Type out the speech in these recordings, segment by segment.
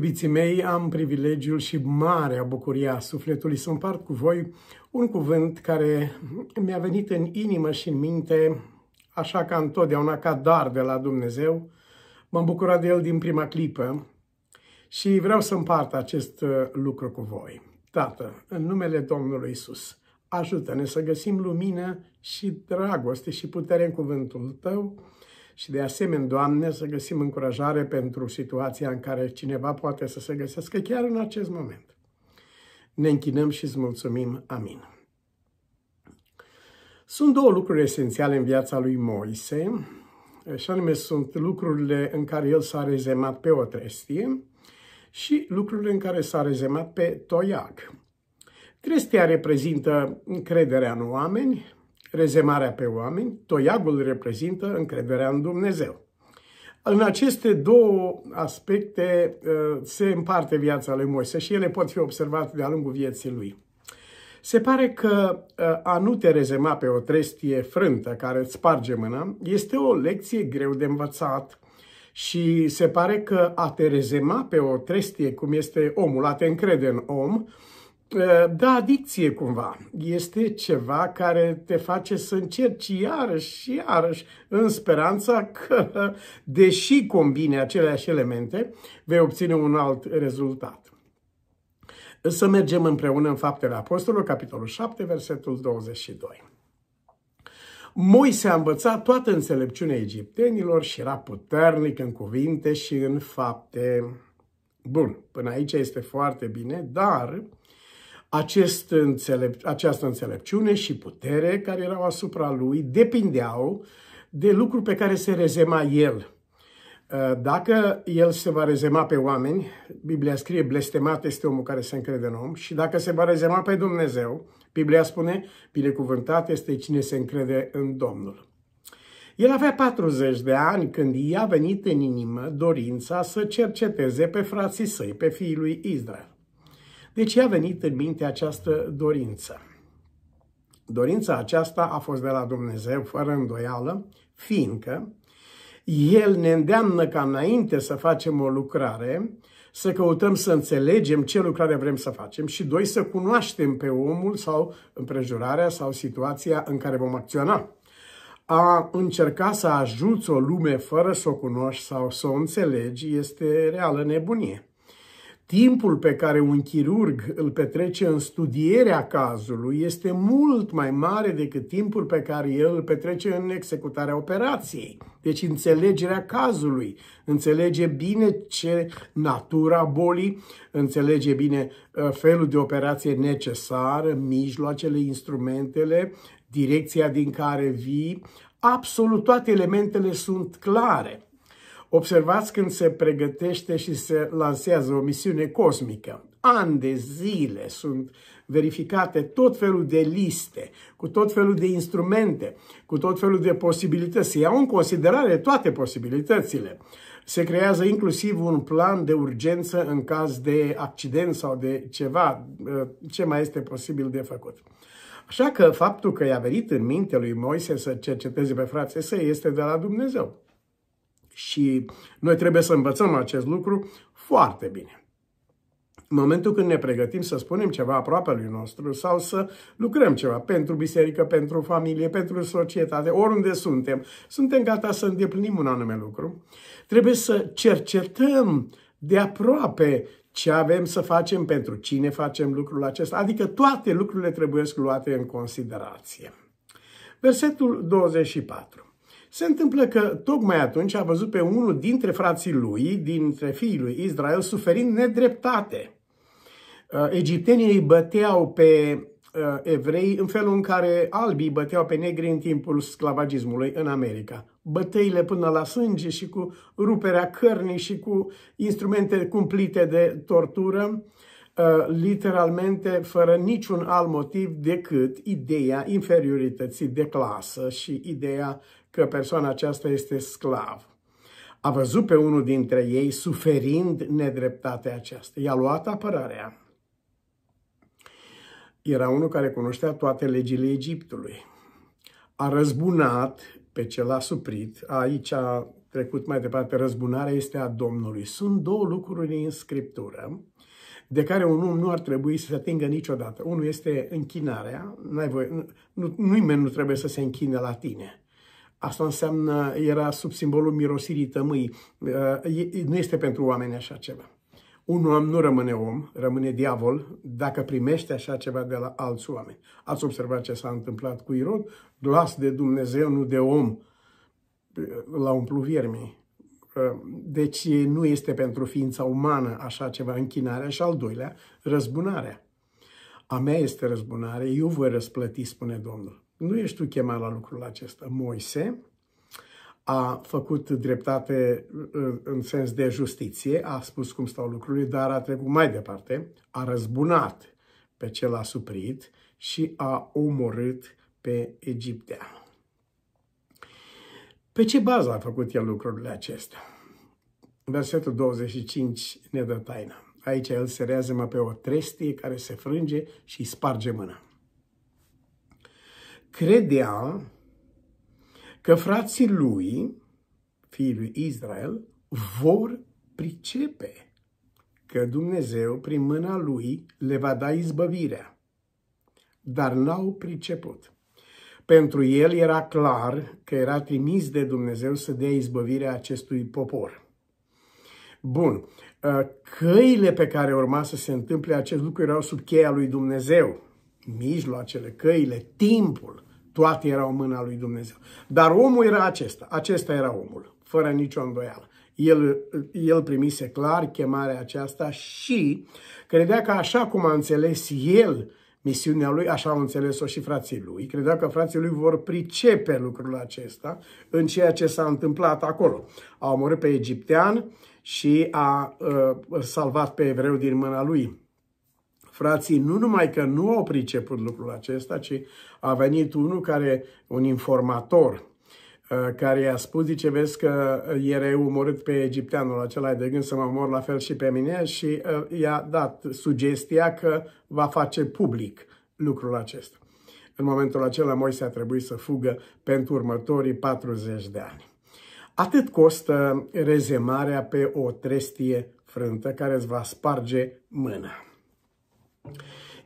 Iubiții mei, am privilegiul și marea bucuria a sufletului să împart cu voi un cuvânt care mi-a venit în inimă și în minte, așa ca întotdeauna, ca dar de la Dumnezeu. M-am bucurat de el din prima clipă și vreau să împart acest uh, lucru cu voi. Tată, în numele Domnului Isus, ajută-ne să găsim lumină și dragoste și putere în cuvântul Tău, și de asemenea, Doamne, să găsim încurajare pentru situația în care cineva poate să se găsească chiar în acest moment. Ne închinăm și îți mulțumim. Amin. Sunt două lucruri esențiale în viața lui Moise, și anume sunt lucrurile în care el s-a rezemat pe o trestie și lucrurile în care s-a rezemat pe toiac. Trestia reprezintă încrederea în oameni, rezemarea pe oameni, toiagul reprezintă încrederea în Dumnezeu. În aceste două aspecte uh, se împarte viața lui Moise și ele pot fi observate de-a lungul vieții lui. Se pare că uh, a nu te rezema pe o trestie frântă care îți sparge mâna este o lecție greu de învățat și se pare că a te rezema pe o trestie cum este omul, a te încrede în om, Eh, da, adicție cumva. Este ceva care te face să încerci iarăși și iarăși în speranța că, deși combine aceleași elemente, vei obține un alt rezultat. Să mergem împreună în Faptele Apostolului, capitolul 7, versetul 22. Moise a învățat toată înțelepciunea egiptenilor și era puternic în cuvinte și în fapte. Bun, până aici este foarte bine, dar acest înțelep, această înțelepciune și putere care erau asupra lui depindeau de lucruri pe care se rezema el. Uh, dacă el se va rezema pe oameni, Biblia scrie blestemat este omul care se încrede în om și dacă se va rezema pe Dumnezeu, Biblia spune binecuvântat este cine se încrede în Domnul. El avea 40 de ani când i-a venit în inimă dorința să cerceteze pe frații săi, pe fiii lui Israel. Deci i-a venit în minte această dorință. Dorința aceasta a fost de la Dumnezeu, fără îndoială, fiindcă El ne îndeamnă ca înainte să facem o lucrare, să căutăm să înțelegem ce lucrare vrem să facem și, doi, să cunoaștem pe omul sau împrejurarea sau situația în care vom acționa. A încerca să ajuți o lume fără să o cunoști sau să o înțelegi este reală nebunie. Timpul pe care un chirurg îl petrece în studierea cazului este mult mai mare decât timpul pe care el îl petrece în executarea operației. Deci înțelegerea cazului, înțelege bine ce natura bolii, înțelege bine ă, felul de operație necesară, mijloacele, instrumentele, direcția din care vii, absolut toate elementele sunt clare. Observați când se pregătește și se lansează o misiune cosmică. Ani de zile sunt verificate tot felul de liste, cu tot felul de instrumente, cu tot felul de posibilități. Se iau în considerare toate posibilitățile. Se creează inclusiv un plan de urgență în caz de accident sau de ceva, ă, ce mai este posibil de făcut. Așa că faptul că i-a venit în minte lui Moise să cerceteze pe frații săi este de la Dumnezeu. Și noi trebuie să învățăm acest lucru foarte bine. În momentul când ne pregătim să spunem ceva aproape lui nostru sau să lucrăm ceva pentru biserică, pentru familie, pentru societate, oriunde suntem, suntem gata să îndeplinim un anume lucru, trebuie să cercetăm de aproape ce avem să facem, pentru cine facem lucrul acesta, adică toate lucrurile trebuie luate în considerație. Versetul 24. Se întâmplă că tocmai atunci a văzut pe unul dintre frații lui, dintre fiii lui Israel, suferind nedreptate. Uh, egiptenii îi băteau pe uh, evrei în felul în care albii băteau pe negri în timpul sclavagismului în America. Bătăile până la sânge și cu ruperea cărnii și cu instrumente cumplite de tortură, uh, literalmente fără niciun alt motiv decât ideea inferiorității de clasă și ideea că persoana aceasta este sclav. A văzut pe unul dintre ei suferind nedreptatea aceasta. I-a luat apărarea. Era unul care cunoștea toate legile Egiptului. A răzbunat pe cel asuprit. Aici a trecut mai departe. Răzbunarea este a Domnului. Sunt două lucruri în Scriptură de care un om nu ar trebui să se atingă niciodată. Unul este închinarea, n voie, nu, nimeni nu trebuie să se închine la tine. Asta înseamnă, era sub simbolul mirosirii tămâi. Uh, nu este pentru oameni așa ceva. Un om nu rămâne om, rămâne diavol, dacă primește așa ceva de la alți oameni. Ați observat ce s-a întâmplat cu Irod? Glas de Dumnezeu, nu de om. Uh, la un umplut viermii. Uh, deci nu este pentru ființa umană așa ceva închinarea și al doilea, răzbunarea. A mea este răzbunare, eu voi răsplăti, spune Domnul nu ești tu chemat la lucrul acesta. Moise a făcut dreptate uh, în sens de justiție, a spus cum stau lucrurile, dar a trecut mai departe, a răzbunat pe cel asuprit și a omorât pe egiptean. Pe ce bază a făcut el lucrurile acestea? Versetul 25 ne dă taina. Aici el se reazămă pe o trestie care se frânge și sparge mâna credea că frații lui, fiii lui Israel, vor pricepe că Dumnezeu, prin mâna lui, le va da izbăvirea. Dar n-au priceput. Pentru el era clar că era trimis de Dumnezeu să dea izbăvirea acestui popor. Bun, ă, căile pe care urma să se întâmple acest lucru erau sub cheia lui Dumnezeu mijloacele, căile, timpul, toate erau în mâna lui Dumnezeu. Dar omul era acesta, acesta era omul, fără nicio îndoială. El, el primise clar chemarea aceasta și credea că așa cum a înțeles el misiunea lui, așa au înțeles-o și frații lui. Credea că frații lui vor pricepe lucrul acesta în ceea ce s-a întâmplat acolo. A omorât pe egiptean și a, a uh, salvat pe evreu din mâna lui frații nu numai că nu au priceput lucrul acesta, ci a venit unul care, un informator, uh, care i-a spus, zice, vezi că ieri eu pe egipteanul acela, de gând să mă omor la fel și pe mine și uh, i-a dat sugestia că va face public lucrul acesta. În momentul acela Moise a trebuit să fugă pentru următorii 40 de ani. Atât costă rezemarea pe o trestie frântă care îți va sparge mâna.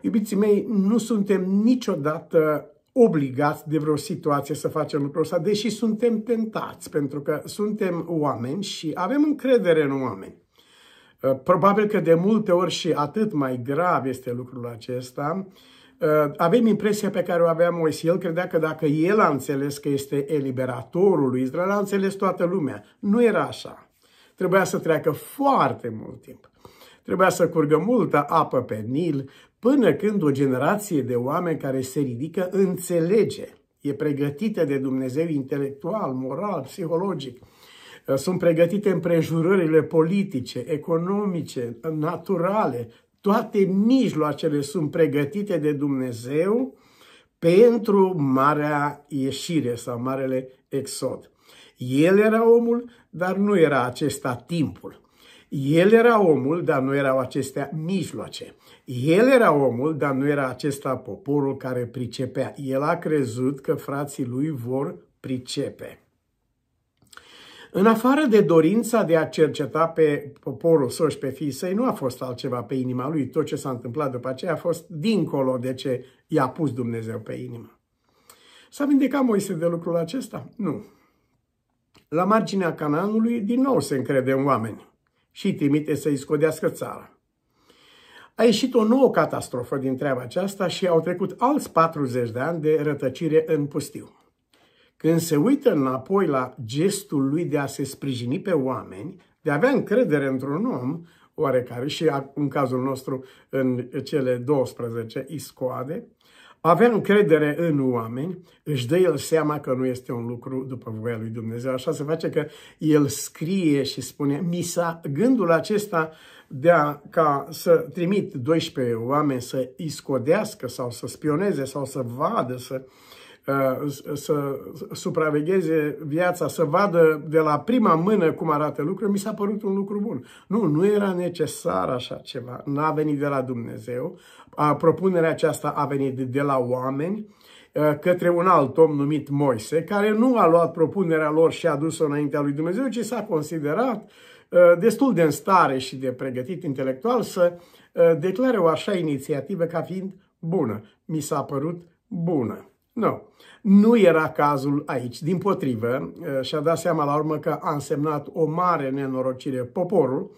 Iubiții mei, nu suntem niciodată obligați de vreo situație să facem lucrul ăsta, deși suntem tentați, pentru că suntem oameni și avem încredere în oameni. Uh, probabil că de multe ori și atât mai grav este lucrul acesta. Uh, avem impresia pe care o avea Moise. El credea că dacă el a înțeles că este eliberatorul lui Israel, a înțeles toată lumea. Nu era așa. Trebuia să treacă foarte mult timp. Trebuia să curgă multă apă pe Nil până când o generație de oameni care se ridică înțelege, e pregătită de Dumnezeu intelectual, moral, psihologic, sunt pregătite împrejurările politice, economice, naturale, toate mijloacele sunt pregătite de Dumnezeu pentru marea ieșire sau marele exod. El era omul, dar nu era acesta timpul. El era omul, dar nu erau acestea mijloace. El era omul, dar nu era acesta poporul care pricepea. El a crezut că frații lui vor pricepe. În afară de dorința de a cerceta pe poporul său și pe fiii săi, nu a fost altceva pe inima lui. Tot ce s-a întâmplat după aceea a fost dincolo de ce i-a pus Dumnezeu pe inimă. S-a vindecat Moise de lucrul acesta? Nu. La marginea Canaanului, din nou se încrede în oameni și îi trimite să-i scodească țara. A ieșit o nouă catastrofă din treaba aceasta și au trecut alți 40 de ani de rătăcire în pustiu. Când se uită înapoi la gestul lui de a se sprijini pe oameni, de a avea încredere într-un om oarecare și în cazul nostru în cele 12 iscoade, avem încredere în oameni, își dă el seama că nu este un lucru după voia lui Dumnezeu. Așa se face că el scrie și spune, mi s-a gândul acesta de a, ca să trimit 12 oameni să iscodească sau să spioneze sau să vadă, să uh, Uh, să supravegheze viața, să vadă de la prima mână cum arată lucrurile, mi s-a părut un lucru bun. Nu, nu era necesar așa ceva. N-a venit de la Dumnezeu. Propunerea aceasta a venit de la oameni uh, către un alt om numit Moise, care nu a luat propunerea lor și a dus-o înaintea lui Dumnezeu, ci s-a considerat uh, destul de în stare și de pregătit intelectual să declare o așa inițiativă ca fiind bună. Mi s-a părut bună. Nu. Nu era cazul aici. Din potrivă, eh, și-a dat seama la urmă că a însemnat o mare nenorocire. Poporul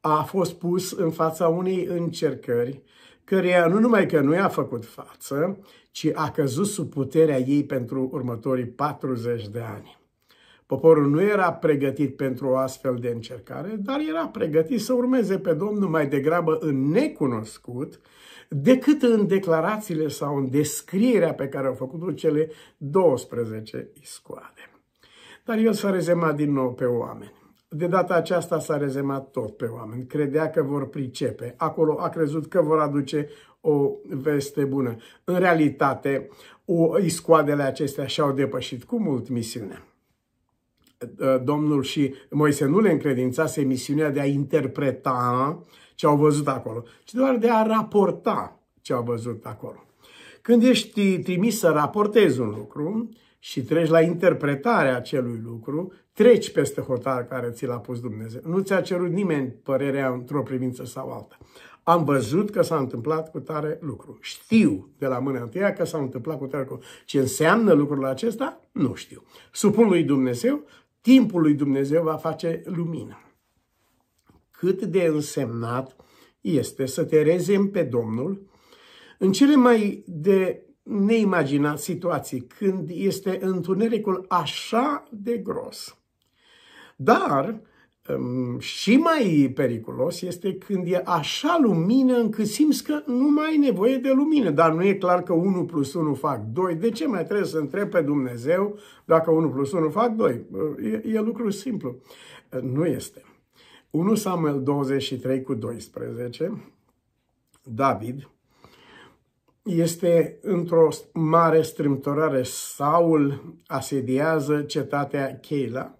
a fost pus în fața unei încercări căreia nu numai că nu i-a făcut față, ci a căzut sub puterea ei pentru următorii 40 de ani. Poporul nu era pregătit pentru o astfel de încercare, dar era pregătit să urmeze pe Domnul mai degrabă în necunoscut decât în declarațiile sau în descrierea pe care au făcut-o cele 12 iscoade. Dar el s-a rezemat din nou pe oameni. De data aceasta s-a rezemat tot pe oameni. Credea că vor pricepe. Acolo a crezut că vor aduce o veste bună. În realitate, iscoadele acestea și-au depășit cu mult misiunea. Uh, Domnul și Moise nu le încredințase misiunea de a interpreta ce au văzut acolo, ci doar de a raporta ce au văzut acolo. Când ești trimis să raportezi un lucru și treci la interpretarea acelui lucru, treci peste hotar care ți l-a pus Dumnezeu. Nu ți-a cerut nimeni părerea într-o privință sau alta. Am văzut că s-a întâmplat cu tare lucru. Știu de la mâna întâia că s-a întâmplat cu tare lucru. Ce înseamnă lucrul acesta? Nu știu. Supun lui Dumnezeu timpul lui Dumnezeu va face lumină. Cât de însemnat este să te rezem pe Domnul în cele mai de neimaginat situații, când este întunericul așa de gros. Dar Ehm, și mai periculos este când e așa lumină încât simți că nu mai ai nevoie de lumină. Dar nu e clar că 1 plus 1 fac 2. De ce mai trebuie să întreb pe Dumnezeu dacă 1 plus 1 fac 2? E, e lucru simplu. Nu este. 1 Samuel 23 cu 12, David este într-o mare strâmtorare. Saul asediază cetatea Cheila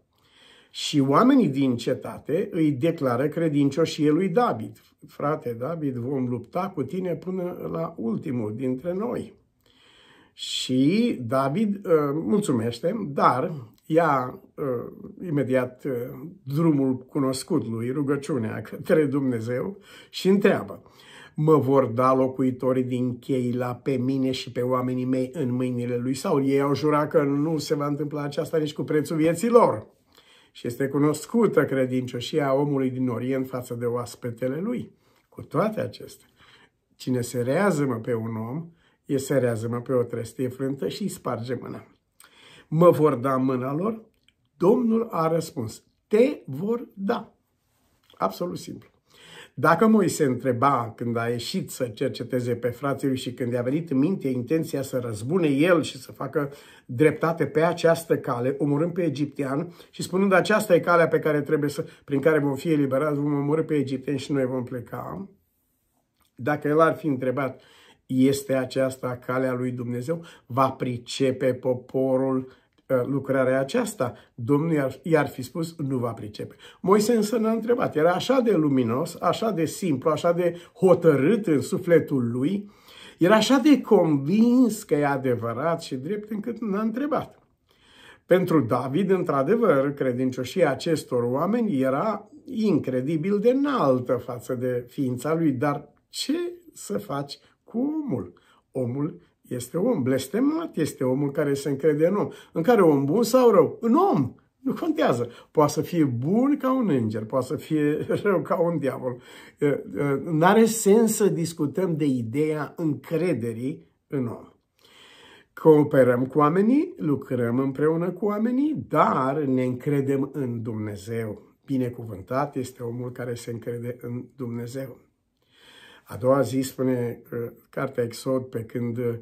și oamenii din cetate îi declară credincioșie lui David. Frate David, vom lupta cu tine până la ultimul dintre noi. Și David uh, mulțumește, dar ia uh, imediat uh, drumul cunoscut lui, rugăciunea către Dumnezeu și întreabă. Mă vor da locuitorii din Cheila pe mine și pe oamenii mei în mâinile lui Saul. Ei au jurat că nu se va întâmpla aceasta nici cu prețul vieții lor și este cunoscută credincioșia omului din Orient față de oaspetele lui. Cu toate acestea, cine se reazămă pe un om, e se reazămă pe o trestie frântă și îi sparge mâna. Mă vor da mâna lor? Domnul a răspuns, te vor da. Absolut simplu. Dacă Moise întreba când a ieșit să cerceteze pe frații lui și când i-a venit în minte intenția să răzbune el și să facă dreptate pe această cale, omorând pe egiptean și spunând aceasta e calea pe care trebuie să, prin care vom fi eliberați, vom omorâ pe egipteni și noi vom pleca. Dacă el ar fi întrebat, este aceasta calea lui Dumnezeu? Va pricepe poporul Uh, lucrarea aceasta, Domnul i-ar fi spus, nu va pricepe. Moise însă n-a întrebat. Era așa de luminos, așa de simplu, așa de hotărât în sufletul lui, era așa de convins că e adevărat și drept încât n-a întrebat. Pentru David, într-adevăr, credincioșia acestor oameni era incredibil de înaltă față de ființa lui, dar ce să faci cu omul? Omul este om blestemat, este omul care se încrede în om. În care om bun sau rău? În om. Nu contează. Poate să fie bun ca un înger, poate să fie rău ca un diavol. N-are sens să discutăm de ideea încrederii în om. Cooperăm cu oamenii, lucrăm împreună cu oamenii, dar ne încredem în Dumnezeu. Binecuvântat este omul care se încrede în Dumnezeu. A doua zi spune uh, cartea Exod pe când uh,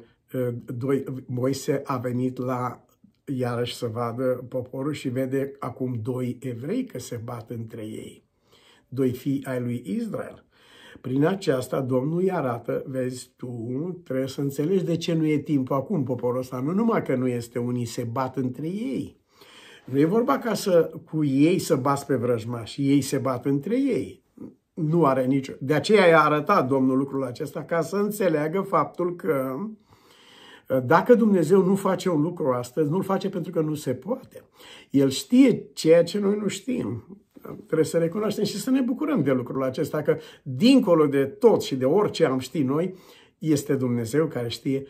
doi, Moise a venit la iarăși să vadă poporul și vede acum doi evrei că se bat între ei, doi fii ai lui Israel. Prin aceasta Domnul îi arată, vezi tu, trebuie să înțelegi de ce nu e timpul acum poporul ăsta, nu numai că nu este unii, se bat între ei. Nu e vorba ca să cu ei să bați pe vrăjmași, ei se bat între ei. Nu are nicio... De aceea i-a arătat Domnul lucrul acesta ca să înțeleagă faptul că uh, dacă Dumnezeu nu face un lucru astăzi, nu-l face pentru că nu se poate. El știe ceea ce noi nu știm. Trebuie să recunoaștem și să ne bucurăm de lucrul acesta, că dincolo de tot și de orice am ști noi, este Dumnezeu care știe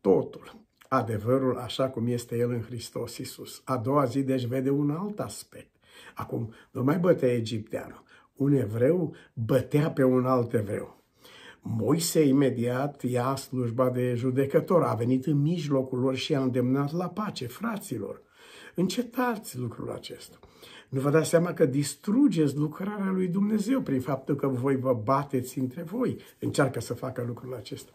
totul. Adevărul așa cum este El în Hristos Isus. A doua zi, deci, vede un alt aspect. Acum, nu mai bătea egipteanul. Un evreu bătea pe un alt evreu Moise imediat ia slujba de judecător, a venit în mijlocul lor și a îndemnat la pace, fraților. Încetați lucrul acesta. Nu vă dați seama că distrugeți lucrarea lui Dumnezeu prin faptul că voi vă bateți între voi. Încearcă să facă lucrul acesta.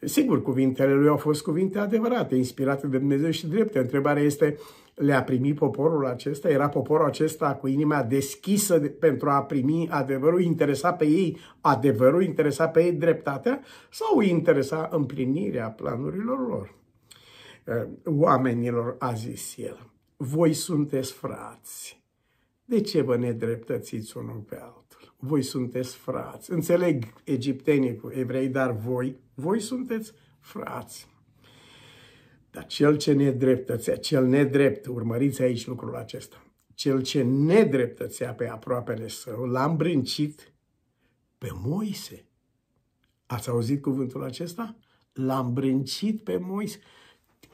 Sigur, cuvintele lui au fost cuvinte adevărate, inspirate de Dumnezeu și drepte. Întrebarea este le-a primit poporul acesta, era poporul acesta cu inima deschisă pentru a primi adevărul, interesa pe ei adevărul, interesa pe ei dreptatea sau interesa împlinirea planurilor lor. Oamenilor a zis el, voi sunteți frați, de ce vă nedreptățiți unul pe altul? Voi sunteți frați. Înțeleg egiptenii cu evrei, dar voi, voi sunteți frați. Dar cel ce nedreptățea, cel nedrept, urmăriți aici lucrul acesta, cel ce nedreptățea pe aproapele său, l-a îmbrâncit pe Moise. Ați auzit cuvântul acesta? L-a îmbrâncit pe Moise.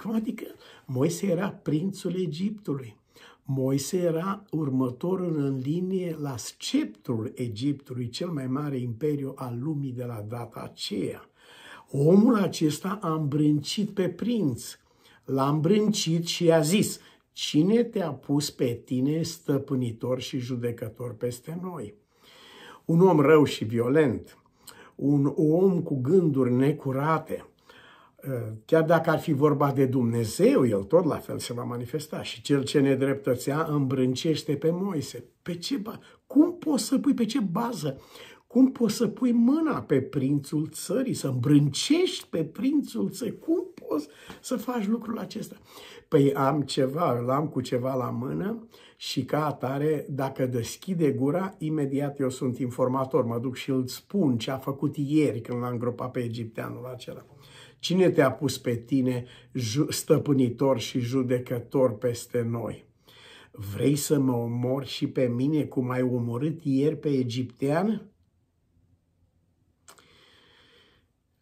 Cum adică? Moise era prințul Egiptului. Moise era următorul în linie la sceptrul Egiptului, cel mai mare imperiu al lumii de la data aceea. Omul acesta a îmbrâncit pe prinț. L-a îmbrâncit și i-a zis, cine te-a pus pe tine stăpânitor și judecător peste noi? Un om rău și violent, un om cu gânduri necurate, ă, chiar dacă ar fi vorba de Dumnezeu, el tot la fel se va manifesta. Și cel ce ne dreptățea îmbrâncește pe Moise. Pe ce ba- Cum poți să pui, pe ce bază? Cum poți să pui mâna pe prințul țării, să îmbrâncești pe prințul țării? Cum poți să faci lucrul acesta? Păi am ceva, îl am cu ceva la mână și ca atare, dacă deschide gura, imediat eu sunt informator, mă duc și îl spun ce a făcut ieri când l-a îngropat pe egipteanul acela. Cine te-a pus pe tine stăpânitor și judecător peste noi? Vrei să mă omori și pe mine cum ai omorât ieri pe egiptean?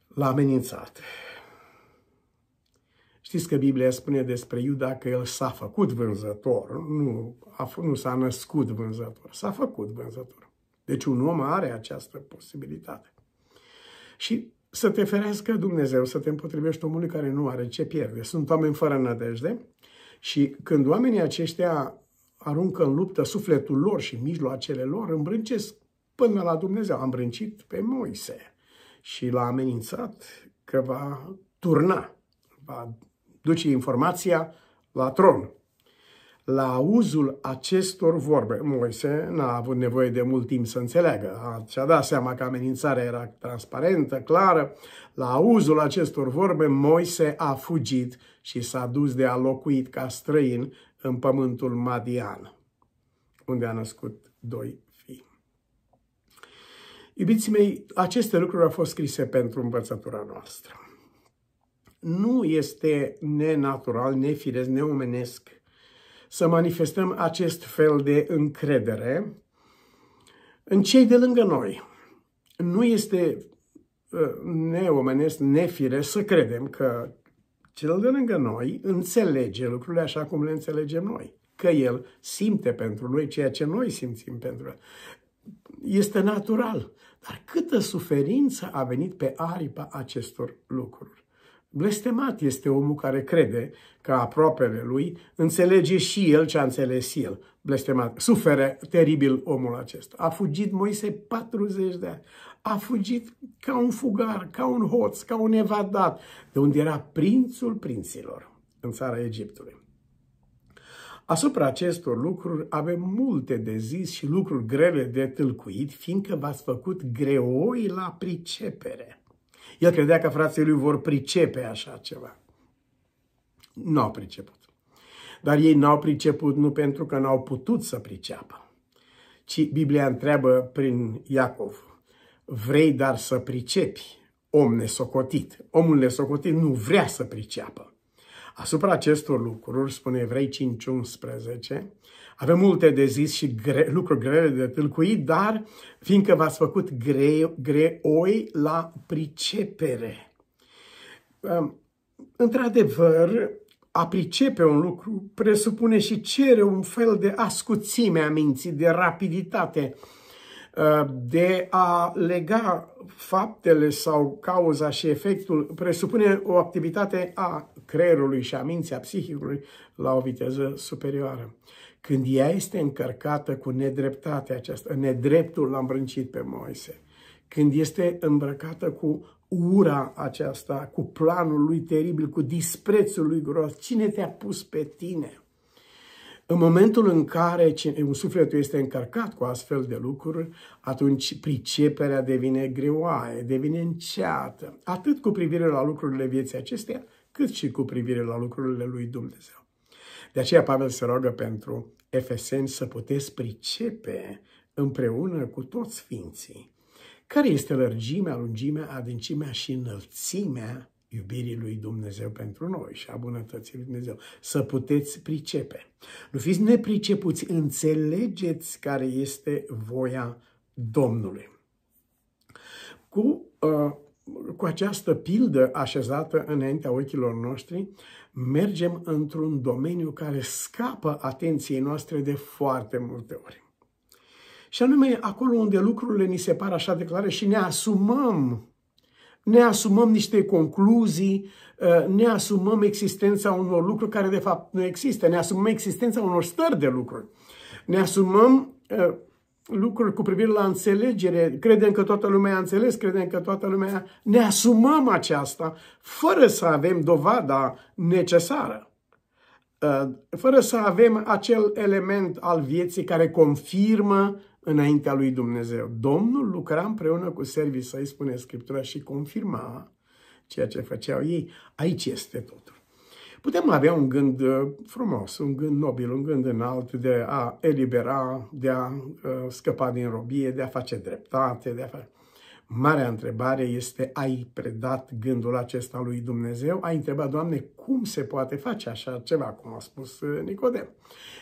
L-a amenințat. Știți că Biblia spune despre Iuda că el s-a făcut vânzător, nu, a, nu s-a născut vânzător, s-a făcut vânzător. Deci un om are această posibilitate. Și să te ferească Dumnezeu, să te împotrivești omului care nu are ce pierde. Sunt oameni fără nădejde și când oamenii aceștia aruncă în luptă sufletul lor și mijloacele lor, îmbrâncesc până la Dumnezeu. Am îmbrâncit pe Moise și l-a amenințat că va turna, va duce informația la tron. La uzul acestor vorbe, Moise n-a avut nevoie de mult timp să înțeleagă. Și-a dat seama că amenințarea era transparentă, clară. La uzul acestor vorbe, Moise a fugit și s-a dus de a locuit ca străin în pământul Madian, unde a născut doi fii. Iubiții mei, aceste lucruri au fost scrise pentru învățătura noastră nu este nenatural, nefiresc, neomenesc să manifestăm acest fel de încredere în cei de lângă noi. Nu este ă, neomenesc, nefiresc să credem că cel de lângă noi înțelege lucrurile așa cum le înțelegem noi. Că el simte pentru noi ceea ce noi simțim pentru el. Este natural. Dar câtă suferință a venit pe aripa acestor lucruri. Blestemat este omul care crede că aproapele lui înțelege și el ce a înțeles el. Blestemat. Suferă teribil omul acesta. A fugit Moise 40 de ani. A fugit ca un fugar, ca un hoț, ca un evadat, de unde era prințul prinților în țara Egiptului. Asupra acestor lucruri avem multe de zis și lucruri grele de tâlcuit, fiindcă v-ați făcut greoi la pricepere. El credea că frații lui vor pricepe așa ceva. Nu au priceput. Dar ei n-au priceput nu pentru că n-au putut să priceapă, ci Biblia întreabă prin Iacov, vrei dar să pricepi, om nesocotit. Omul nesocotit nu vrea să priceapă. Asupra acestor lucruri, spune Evrei 5.11, avem multe de zis și gre, lucruri grele de tâlcuit, dar fiindcă v-ați făcut gre, greoi la pricepere. Într-adevăr, a pricepe un lucru presupune și cere un fel de ascuțime a minții, de rapiditate, Uh, de a lega faptele sau cauza și efectul presupune o activitate a creierului și a minții, a psihicului la o viteză superioară. Când ea este încărcată cu nedreptatea aceasta, nedreptul l-a îmbrâncit pe Moise, când este îmbrăcată cu ura aceasta, cu planul lui teribil, cu disprețul lui gros, cine te-a pus pe tine? În momentul în care un suflet este încărcat cu astfel de lucruri, atunci priceperea devine greoaie, devine înceată, atât cu privire la lucrurile vieții acesteia, cât și cu privire la lucrurile lui Dumnezeu. De aceea Pavel se roagă pentru efeseni să puteți pricepe împreună cu toți ființii care este lărgimea, lungimea, adâncimea și înălțimea iubirii lui Dumnezeu pentru noi și a bunătății lui Dumnezeu. Să puteți pricepe. Nu fiți nepricepuți, înțelegeți care este voia Domnului. Cu, uh, cu această pildă așezată înaintea ochilor noștri, mergem într-un domeniu care scapă atenției noastre de foarte multe ori. Și anume acolo unde lucrurile ni se par așa de clare și ne asumăm ne asumăm niște concluzii, ă, ne asumăm existența unor lucruri care de fapt nu există, ne asumăm existența unor stări de lucruri, ne asumăm ă, lucruri cu privire la înțelegere, credem că toată lumea a înțeles, credem că toată lumea ne asumăm aceasta fără să avem dovada necesară, ă, fără să avem acel element al vieții care confirmă înaintea lui Dumnezeu. Domnul lucra împreună cu servii săi, spune Scriptura, și confirma ceea ce făceau ei. Aici este totul. Putem avea un gând uh, frumos, un gând nobil, un gând înalt de a elibera, de a uh, scăpa din robie, de a face dreptate, de a face... Marea întrebare este, ai predat gândul acesta lui Dumnezeu? Ai întrebat, Doamne, cum se poate face așa ceva, cum a spus uh, Nicodem?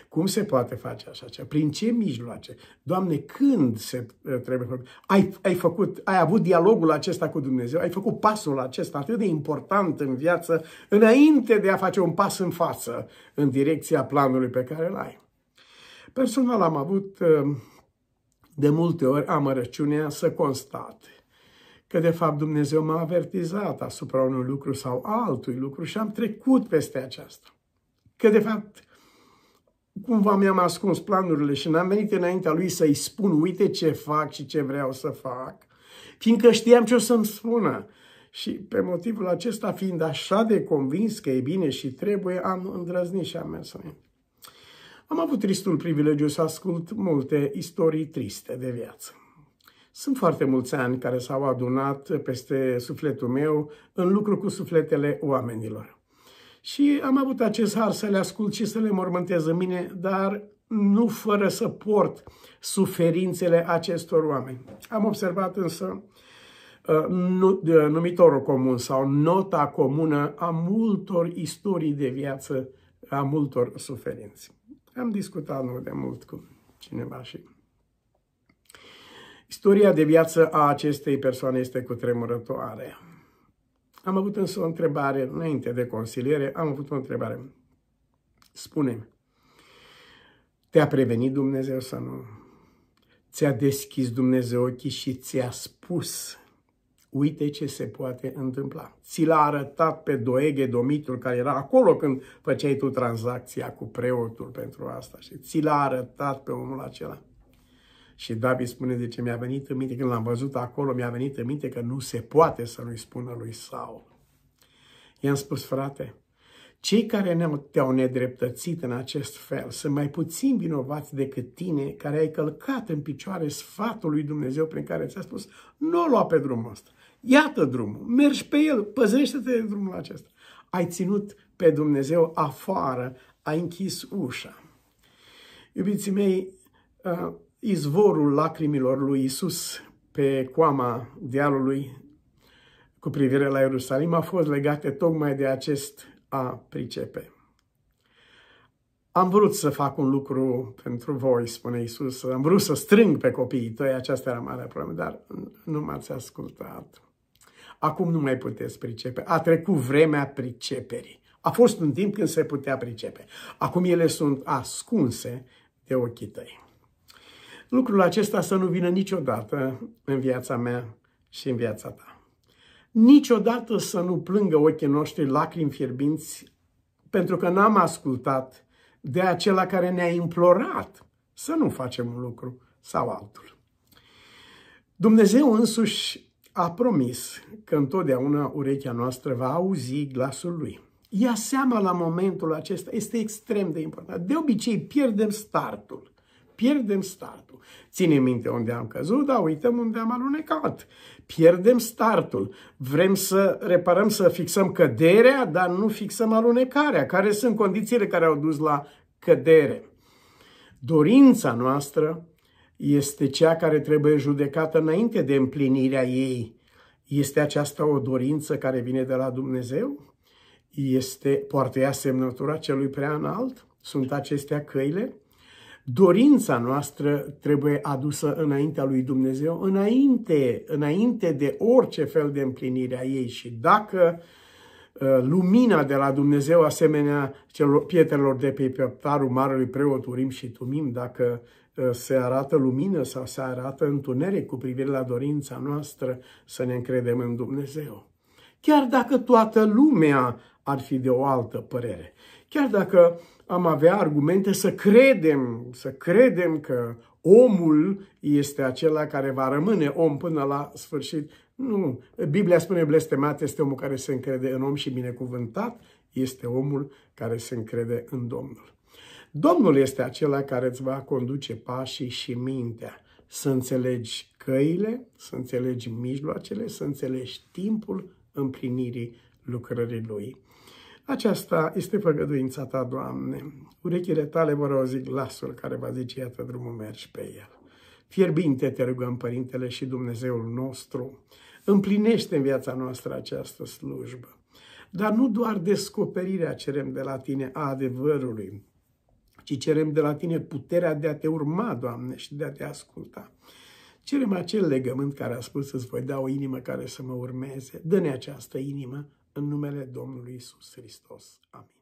Cum se poate face așa ceva? Prin ce mijloace? Doamne, când se uh, trebuie făcut? Ai, ai, făcut, ai avut dialogul acesta cu Dumnezeu? Ai făcut pasul acesta atât de important în viață, înainte de a face un pas în față, în direcția planului pe care îl ai? Personal am avut uh, de multe ori amărăciunea să constat că de fapt Dumnezeu m-a avertizat asupra unui lucru sau altui lucru și am trecut peste aceasta. Că de fapt cumva mi-am ascuns planurile și n-am venit înaintea lui să-i spun uite ce fac și ce vreau să fac, fiindcă știam ce o să-mi spună. Și pe motivul acesta, fiind așa de convins că e bine și trebuie, am îndrăznit și am mers înainte. Am avut tristul privilegiu să ascult multe istorii triste de viață. Sunt foarte mulți ani care s-au adunat peste sufletul meu în lucru cu sufletele oamenilor. Și am avut acest har să le ascult și să le mormântez în mine, dar nu fără să port suferințele acestor oameni. Am observat însă uh, uh, numitorul comun sau nota comună a multor istorii de viață, a multor suferințe. Am discutat nu de mult cu cineva și Istoria de viață a acestei persoane este cu tremurătoare. Am avut însă o întrebare înainte de consiliere, am avut o întrebare. Spune-mi, te-a prevenit Dumnezeu sau nu? Ți-a deschis Dumnezeu ochii și ți-a spus, uite ce se poate întâmpla. Ți l-a arătat pe Doeghe Domitul, care era acolo când făceai tu tranzacția cu preotul pentru asta și ți l-a arătat pe omul acela. Și David spune, zice, mi-a venit în minte, când l-am văzut acolo, mi-a venit în minte că nu se poate să nu-i spună lui Saul. I-am spus, frate, cei care te-au nedreptățit în acest fel sunt mai puțin vinovați decât tine care ai călcat în picioare sfatul lui Dumnezeu prin care ți-a spus nu o lua pe drumul ăsta, iată drumul, mergi pe el, păzește-te de drumul acesta. Ai ținut pe Dumnezeu afară, ai închis ușa. Iubiții mei, uh, izvorul lacrimilor lui Isus pe coama dealului cu privire la Ierusalim a fost legate tocmai de acest a pricepe. Am vrut să fac un lucru pentru voi, spune Isus, am vrut să strâng pe copiii tăi, aceasta era marea problemă, dar nu m-ați ascultat. Acum nu mai puteți pricepe. A trecut vremea priceperii. A fost un timp când se putea pricepe. Acum ele sunt ascunse de ochii tăi. Lucrul acesta să nu vină niciodată în viața mea și în viața ta. Niciodată să nu plângă ochii noștri lacrimi fierbinți pentru că n-am ascultat de acela care ne-a implorat să nu facem un lucru sau altul. Dumnezeu însuși a promis că întotdeauna urechea noastră va auzi glasul Lui. Ia seama la momentul acesta, este extrem de important. De obicei pierdem startul pierdem startul. Ținem minte unde am căzut, dar uităm unde am alunecat. Pierdem startul. Vrem să reparăm, să fixăm căderea, dar nu fixăm alunecarea. Care sunt condițiile care au dus la cădere? Dorința noastră este cea care trebuie judecată înainte de împlinirea ei. Este aceasta o dorință care vine de la Dumnezeu? Este, poartă ea semnătura celui prea înalt? Sunt acestea căile? dorința noastră trebuie adusă înaintea lui Dumnezeu, înainte, înainte de orice fel de împlinire a ei. Și dacă uh, lumina de la Dumnezeu, asemenea celor, pietrelor de pe pieptarul Marelui Preot Urim și Tumim, dacă uh, se arată lumină sau se arată întuneric cu privire la dorința noastră să ne încredem în Dumnezeu. Chiar dacă toată lumea ar fi de o altă părere, chiar dacă uh, am avea argumente să credem, să credem că omul este acela care va rămâne om până la sfârșit. Nu. Biblia spune blestemat este omul care se încrede în om și binecuvântat este omul care se încrede în Domnul. Domnul este acela care îți va conduce pașii și mintea. Să înțelegi căile, să înțelegi mijloacele, să înțelegi timpul împlinirii lucrării lui. Aceasta este făgăduința ta, Doamne. Urechile tale vor auzi glasul care va zice, iată drumul, mergi pe el. Fierbinte te rugăm, Părintele și Dumnezeul nostru, împlinește în viața noastră această slujbă. Dar nu doar descoperirea cerem de la tine a adevărului, ci cerem de la tine puterea de a te urma, Doamne, și de a te asculta. Cerem acel legământ care a spus, să-ți voi da o inimă care să mă urmeze. Dă-ne această inimă în numele Domnului Isus Hristos. Amin.